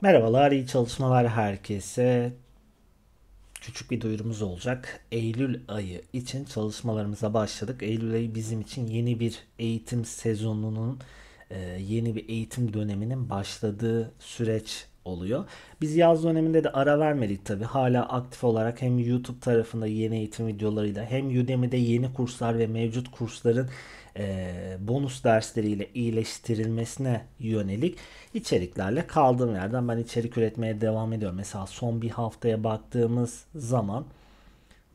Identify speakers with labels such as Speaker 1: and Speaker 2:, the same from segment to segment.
Speaker 1: Merhabalar, iyi çalışmalar herkese. Küçük bir duyurumuz olacak. Eylül ayı için çalışmalarımıza başladık. Eylül ayı bizim için yeni bir eğitim sezonunun e, yeni bir eğitim döneminin başladığı süreç oluyor. Biz yaz döneminde de ara vermedik tabi. Hala aktif olarak hem YouTube tarafında yeni eğitim videolarıyla hem Udemy'de yeni kurslar ve mevcut kursların e, bonus dersleriyle iyileştirilmesine yönelik içeriklerle kaldığım yerden ben içerik üretmeye devam ediyorum. Mesela son bir haftaya baktığımız zaman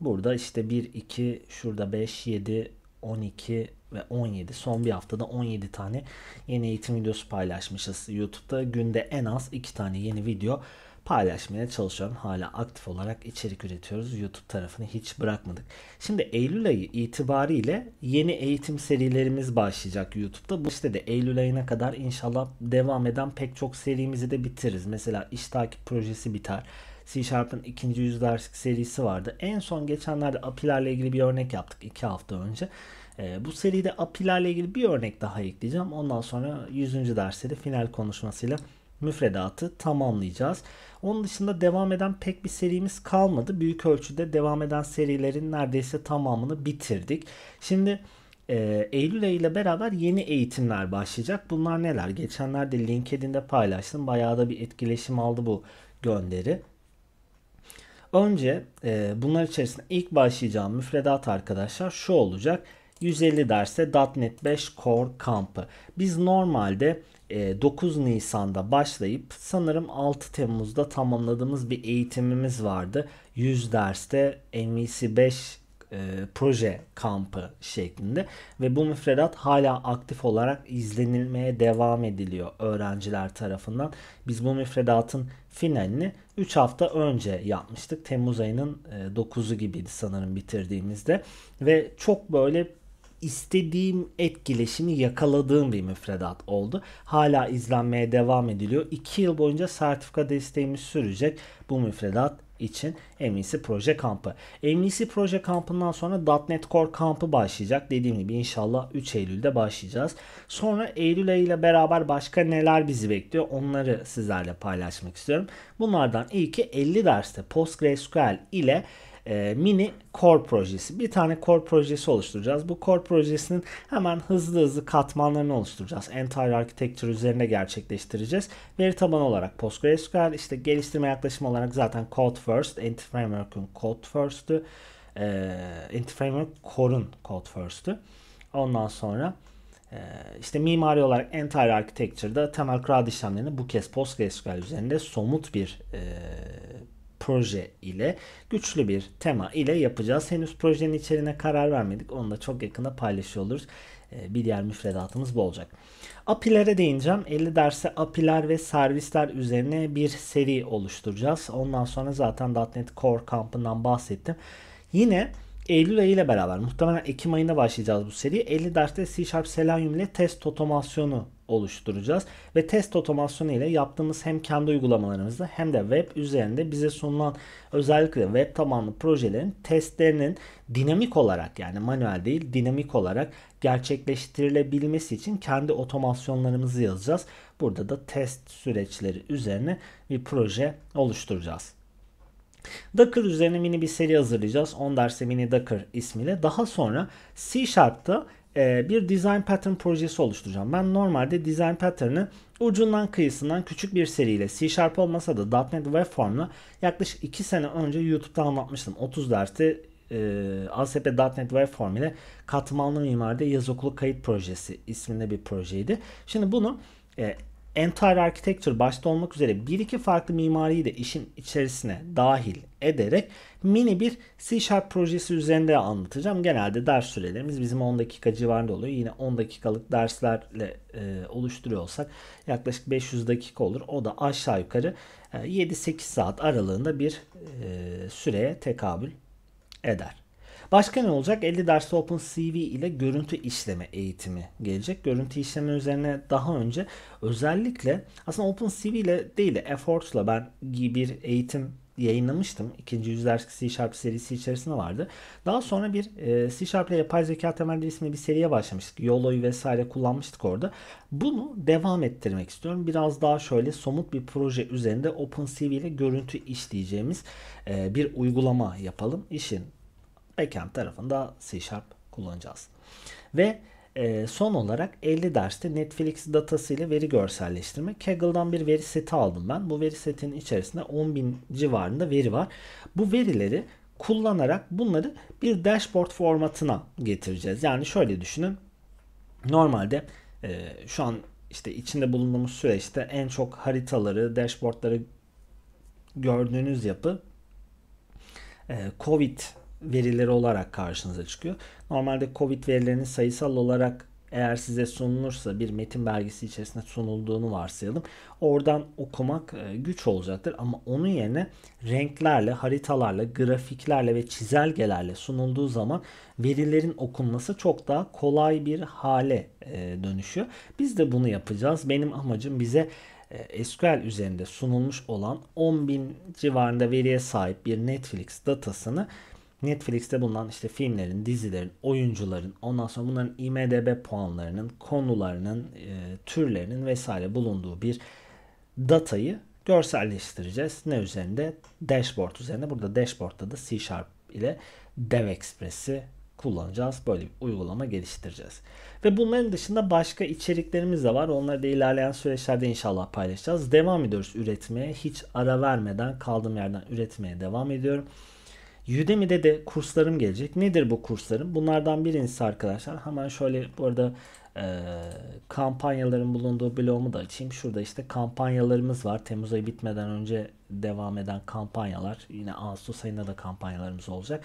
Speaker 1: burada işte 1, 2, şurada 5, 7, 12 ve 17 son bir haftada 17 tane yeni eğitim videosu paylaşmışız YouTube'da. Günde en az 2 tane yeni video paylaşmaya çalışıyorum. Hala aktif olarak içerik üretiyoruz. YouTube tarafını hiç bırakmadık. Şimdi Eylül ayı itibariyle yeni eğitim serilerimiz başlayacak YouTube'da. Bu işte de Eylül ayına kadar inşallah devam eden pek çok serimizi de bitiririz. Mesela iş takip projesi biter C Sharp'ın ikinci yüzler serisi vardı. En son geçenlerde apilerle ilgili bir örnek yaptık iki hafta önce. E, bu seride apilerle ilgili bir örnek daha ekleyeceğim. Ondan sonra 100. dersleri final konuşmasıyla müfredatı tamamlayacağız. Onun dışında devam eden pek bir serimiz kalmadı. Büyük ölçüde devam eden serilerin neredeyse tamamını bitirdik. Şimdi e, Eylül ayı ile beraber yeni eğitimler başlayacak. Bunlar neler? Geçenlerde LinkedIn'de paylaştım. Bayağı da bir etkileşim aldı bu gönderi. Önce e, bunlar içerisinde ilk başlayacağım müfredat arkadaşlar şu olacak. 150 derste .NET 5 Core kampı. Biz normalde 9 e, Nisan'da başlayıp sanırım 6 Temmuz'da tamamladığımız bir eğitimimiz vardı. 100 derste MVC e 5 e, proje kampı şeklinde ve bu müfredat hala aktif olarak izlenilmeye devam ediliyor öğrenciler tarafından. Biz bu müfredatın finalini 3 hafta önce yapmıştık. Temmuz ayının e, 9'u gibiydi sanırım bitirdiğimizde ve çok böyle istediğim etkileşimi yakaladığım bir müfredat oldu. Hala izlenmeye devam ediliyor. 2 yıl boyunca sertifika desteğimiz sürecek. Bu müfredat için MVC e proje kampı. MVC e proje kampından sonra .NET Core kampı başlayacak. Dediğim gibi inşallah 3 Eylül'de başlayacağız. Sonra Eylül ile beraber başka neler bizi bekliyor onları sizlerle paylaşmak istiyorum. Bunlardan ilki 50 derste PostgreSQL ile e, mini core projesi. Bir tane core projesi oluşturacağız. Bu core projesinin hemen hızlı hızlı katmanlarını oluşturacağız. Entire architecture üzerine gerçekleştireceğiz. Veri tabanı olarak PostgreSQL, işte geliştirme yaklaşımı olarak zaten Code First, Entity Framework'un Code First'ü, e, Entity Framework Core'un Code First'ü. Ondan sonra e, işte mimari olarak Entire Architecture'da temel cloud işlemlerini bu kez PostgreSQL üzerinde somut bir e, proje ile güçlü bir tema ile yapacağız. Henüz projenin içeriğine karar vermedik. Onu da çok yakında paylaşıyor oluruz. Ee, bir diğer müfredatımız bu olacak. API'lere değineceğim. 50 derse API'ler ve servisler üzerine bir seri oluşturacağız. Ondan sonra zaten .NET Core kampından bahsettim. Yine Eylül ayı ile beraber muhtemelen Ekim ayında başlayacağız bu seri. 50 derste C Sharp Selenium ile test otomasyonu oluşturacağız ve test otomasyonu ile yaptığımız hem kendi uygulamalarımızda hem de web üzerinde bize sunulan özellikle web tabanlı projelerin testlerinin dinamik olarak yani manuel değil dinamik olarak gerçekleştirilebilmesi için kendi otomasyonlarımızı yazacağız. Burada da test süreçleri üzerine bir proje oluşturacağız. Docker üzerine mini bir seri hazırlayacağız. 10 derse mini Docker ismiyle. Daha sonra C Sharp'ta e, bir design pattern projesi oluşturacağım. Ben normalde design pattern'ı ucundan kıyısından küçük bir seriyle C Sharp olmasa da .NET Webform'la yaklaşık 2 sene önce YouTube'da anlatmıştım. 30 derste e, ASP.NET Webform ile katmanlı mimaride yaz okulu kayıt projesi isminde bir projeydi. Şimdi bunu e, entire architecture başta olmak üzere bir iki farklı mimariyi de işin içerisine dahil ederek mini bir C Sharp projesi üzerinde anlatacağım. Genelde ders sürelerimiz bizim 10 dakika civarında oluyor. Yine 10 dakikalık derslerle e, oluşturuyorsak yaklaşık 500 dakika olur. O da aşağı yukarı e, 7-8 saat aralığında bir e, süreye tekabül eder. Başka ne olacak? 50 derste OpenCV ile görüntü işleme eğitimi gelecek. Görüntü işleme üzerine daha önce özellikle aslında OpenCV ile değil de Effort'la ben bir eğitim yayınlamıştım. İkinci ders C Sharp serisi içerisinde vardı. Daha sonra bir e, C Sharp ile yapay zeka temelli isimli bir seriye başlamıştık. YOLO'yu vesaire kullanmıştık orada. Bunu devam ettirmek istiyorum. Biraz daha şöyle somut bir proje üzerinde OpenCV ile görüntü işleyeceğimiz e, bir uygulama yapalım. İşin backend tarafında C Sharp kullanacağız. Ve e, son olarak 50 derste Netflix datası ile veri görselleştirme. Kaggle'dan bir veri seti aldım ben. Bu veri setinin içerisinde 10.000 civarında veri var. Bu verileri kullanarak bunları bir dashboard formatına getireceğiz. Yani şöyle düşünün. Normalde e, şu an işte içinde bulunduğumuz süreçte en çok haritaları, dashboardları gördüğünüz yapı e, Covid verileri olarak karşınıza çıkıyor. Normalde COVID verilerinin sayısal olarak eğer size sunulursa bir metin belgesi içerisinde sunulduğunu varsayalım. Oradan okumak e, güç olacaktır ama onun yerine renklerle, haritalarla, grafiklerle ve çizelgelerle sunulduğu zaman verilerin okunması çok daha kolay bir hale e, dönüşüyor. Biz de bunu yapacağız. Benim amacım bize e, SQL üzerinde sunulmuş olan 10.000 civarında veriye sahip bir Netflix datasını Netflix'te bulunan işte filmlerin, dizilerin, oyuncuların, ondan sonra bunların IMDB puanlarının, konularının, e, türlerinin vesaire bulunduğu bir datayı görselleştireceğiz. Ne üzerinde? Dashboard üzerinde. Burada dashboard'ta da C Sharp ile Dev Express'i kullanacağız. Böyle bir uygulama geliştireceğiz. Ve bunların dışında başka içeriklerimiz de var. Onları da ilerleyen süreçlerde inşallah paylaşacağız. Devam ediyoruz üretmeye. Hiç ara vermeden kaldığım yerden üretmeye devam ediyorum. Udemy'de de kurslarım gelecek. Nedir bu kurslarım? Bunlardan birincisi arkadaşlar. Hemen şöyle burada e, kampanyaların bulunduğu bloğumu da açayım. Şurada işte kampanyalarımız var. Temmuz ayı bitmeden önce devam eden kampanyalar. Yine Ağustos ayında da kampanyalarımız olacak.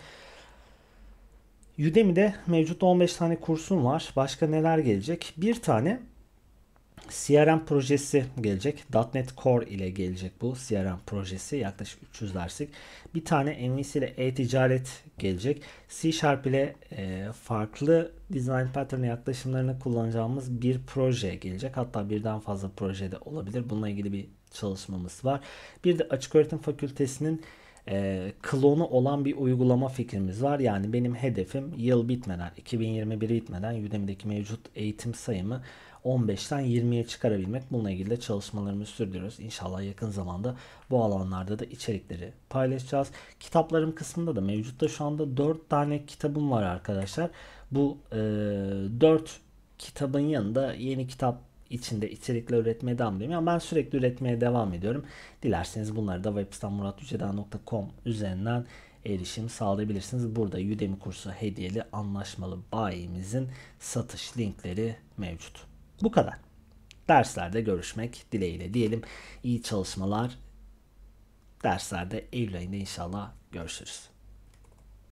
Speaker 1: Udemy'de mevcut 15 tane kursum var. Başka neler gelecek? Bir tane CRM projesi gelecek. .NET Core ile gelecek bu CRM projesi. Yaklaşık 300 derslik. Bir tane MVC ile e-ticaret gelecek. C Sharp ile e, farklı design pattern yaklaşımlarını kullanacağımız bir proje gelecek. Hatta birden fazla projede olabilir. Bununla ilgili bir çalışmamız var. Bir de Açık Öğretim Fakültesi'nin e, klonu olan bir uygulama fikrimiz var. Yani benim hedefim yıl bitmeden, 2021 bitmeden Udemy'deki mevcut eğitim sayımı 15'ten 20'ye çıkarabilmek. Bununla ilgili de çalışmalarımızı sürdürüyoruz. İnşallah yakın zamanda bu alanlarda da içerikleri paylaşacağız. Kitaplarım kısmında da mevcutta şu anda 4 tane kitabım var arkadaşlar. Bu e, 4 kitabın yanında yeni kitap içinde içerikler üretmeye devam ediyorum. Yani ben sürekli üretmeye devam ediyorum. Dilerseniz bunları da websitemmuratyüceda.com üzerinden erişim sağlayabilirsiniz. Burada Udemy kursu hediyeli anlaşmalı bayimizin satış linkleri mevcut. Bu kadar. Derslerde görüşmek dileğiyle diyelim. İyi çalışmalar. Derslerde Eylül ayında inşallah görüşürüz.